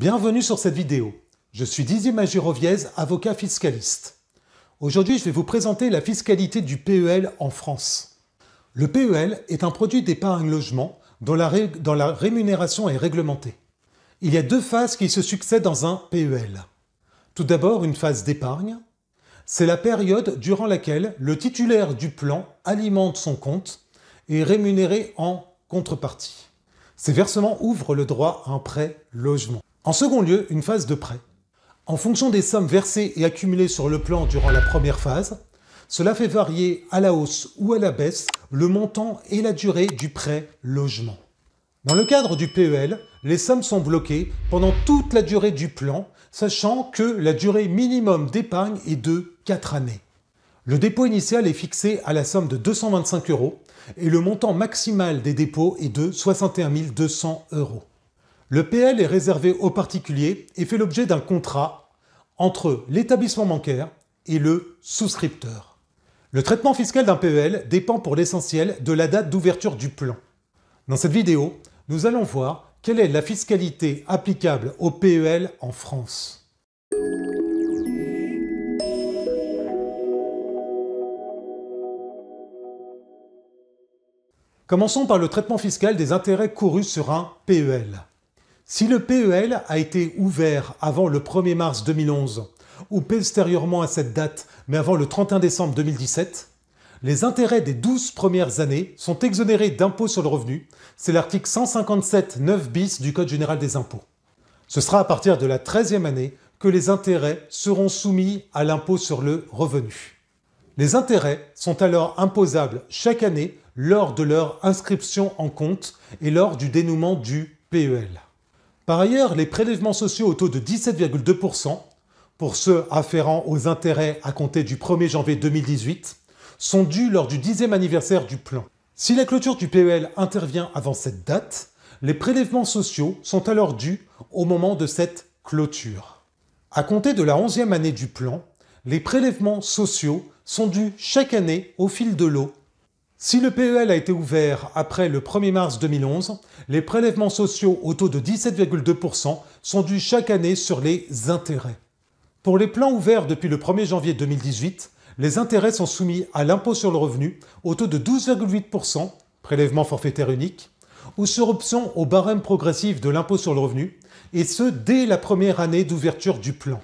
Bienvenue sur cette vidéo. Je suis Didier Magiroviez, avocat fiscaliste. Aujourd'hui, je vais vous présenter la fiscalité du PEL en France. Le PEL est un produit d'épargne logement dont la rémunération est réglementée. Il y a deux phases qui se succèdent dans un PEL. Tout d'abord, une phase d'épargne. C'est la période durant laquelle le titulaire du plan alimente son compte et est rémunéré en contrepartie. Ces versements ouvrent le droit à un prêt logement. En second lieu, une phase de prêt. En fonction des sommes versées et accumulées sur le plan durant la première phase, cela fait varier à la hausse ou à la baisse le montant et la durée du prêt logement. Dans le cadre du PEL, les sommes sont bloquées pendant toute la durée du plan, sachant que la durée minimum d'épargne est de 4 années. Le dépôt initial est fixé à la somme de 225 euros et le montant maximal des dépôts est de 61 200 euros. Le PL est réservé aux particuliers et fait l'objet d'un contrat entre l'établissement bancaire et le souscripteur. Le traitement fiscal d'un PEL dépend pour l'essentiel de la date d'ouverture du plan. Dans cette vidéo, nous allons voir quelle est la fiscalité applicable au PEL en France. Commençons par le traitement fiscal des intérêts courus sur un PEL. Si le PEL a été ouvert avant le 1er mars 2011 ou postérieurement à cette date, mais avant le 31 décembre 2017, les intérêts des 12 premières années sont exonérés d'impôt sur le revenu. C'est l'article 157 9 bis du Code général des impôts. Ce sera à partir de la 13e année que les intérêts seront soumis à l'impôt sur le revenu. Les intérêts sont alors imposables chaque année lors de leur inscription en compte et lors du dénouement du PEL. Par ailleurs, les prélèvements sociaux au taux de 17,2% pour ceux afférents aux intérêts à compter du 1er janvier 2018 sont dus lors du 10e anniversaire du plan. Si la clôture du PEL intervient avant cette date, les prélèvements sociaux sont alors dus au moment de cette clôture. À compter de la 11e année du plan, les prélèvements sociaux sont dus chaque année au fil de l'eau si le PEL a été ouvert après le 1er mars 2011, les prélèvements sociaux au taux de 17,2% sont dus chaque année sur les intérêts. Pour les plans ouverts depuis le 1er janvier 2018, les intérêts sont soumis à l'impôt sur le revenu au taux de 12,8%, prélèvement forfaitaire unique, ou sur option au barème progressif de l'impôt sur le revenu, et ce dès la première année d'ouverture du plan.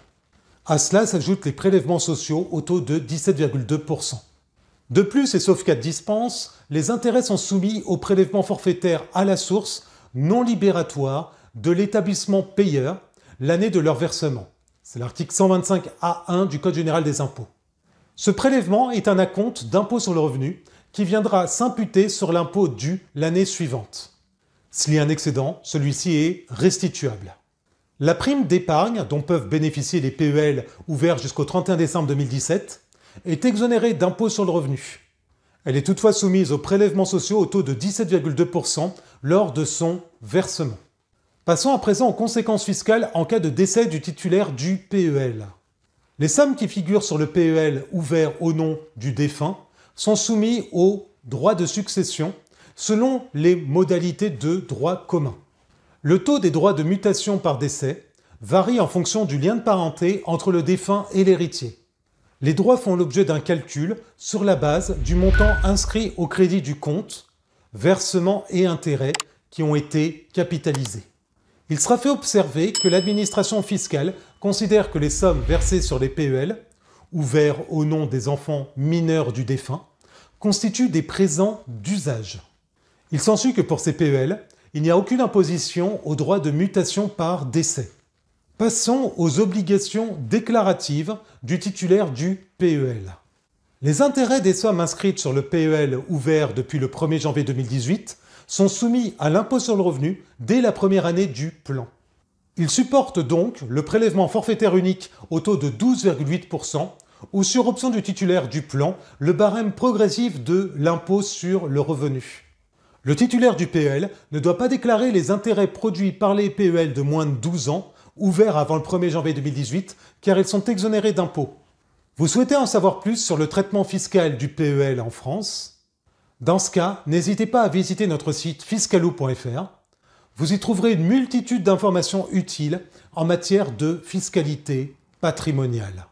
À cela s'ajoutent les prélèvements sociaux au taux de 17,2%. De plus, et sauf cas de dispense, les intérêts sont soumis au prélèvement forfaitaire à la source non libératoire de l'établissement payeur l'année de leur versement. C'est l'article 125 A1 du Code général des impôts. Ce prélèvement est un acompte d'impôt sur le revenu qui viendra s'imputer sur l'impôt dû l'année suivante. S'il y a un excédent, celui-ci est restituable. La prime d'épargne dont peuvent bénéficier les PEL ouverts jusqu'au 31 décembre 2017 est exonérée d'impôt sur le revenu. Elle est toutefois soumise aux prélèvements sociaux au taux de 17,2% lors de son versement. Passons à présent aux conséquences fiscales en cas de décès du titulaire du PEL. Les sommes qui figurent sur le PEL ouvert au nom du défunt sont soumises aux droits de succession selon les modalités de droit commun. Le taux des droits de mutation par décès varie en fonction du lien de parenté entre le défunt et l'héritier. Les droits font l'objet d'un calcul sur la base du montant inscrit au crédit du compte, versements et intérêts qui ont été capitalisés. Il sera fait observer que l'administration fiscale considère que les sommes versées sur les PEL, ouverts au nom des enfants mineurs du défunt, constituent des présents d'usage. Il s'ensuit que pour ces PEL, il n'y a aucune imposition au droit de mutation par décès. Passons aux obligations déclaratives du titulaire du PEL. Les intérêts des sommes inscrites sur le PEL ouvert depuis le 1er janvier 2018 sont soumis à l'impôt sur le revenu dès la première année du plan. Ils supportent donc le prélèvement forfaitaire unique au taux de 12,8% ou sur option du titulaire du plan, le barème progressif de l'impôt sur le revenu. Le titulaire du PEL ne doit pas déclarer les intérêts produits par les PEL de moins de 12 ans ouverts avant le 1er janvier 2018 car ils sont exonérés d'impôts. Vous souhaitez en savoir plus sur le traitement fiscal du PEL en France Dans ce cas, n'hésitez pas à visiter notre site fiscalou.fr. Vous y trouverez une multitude d'informations utiles en matière de fiscalité patrimoniale.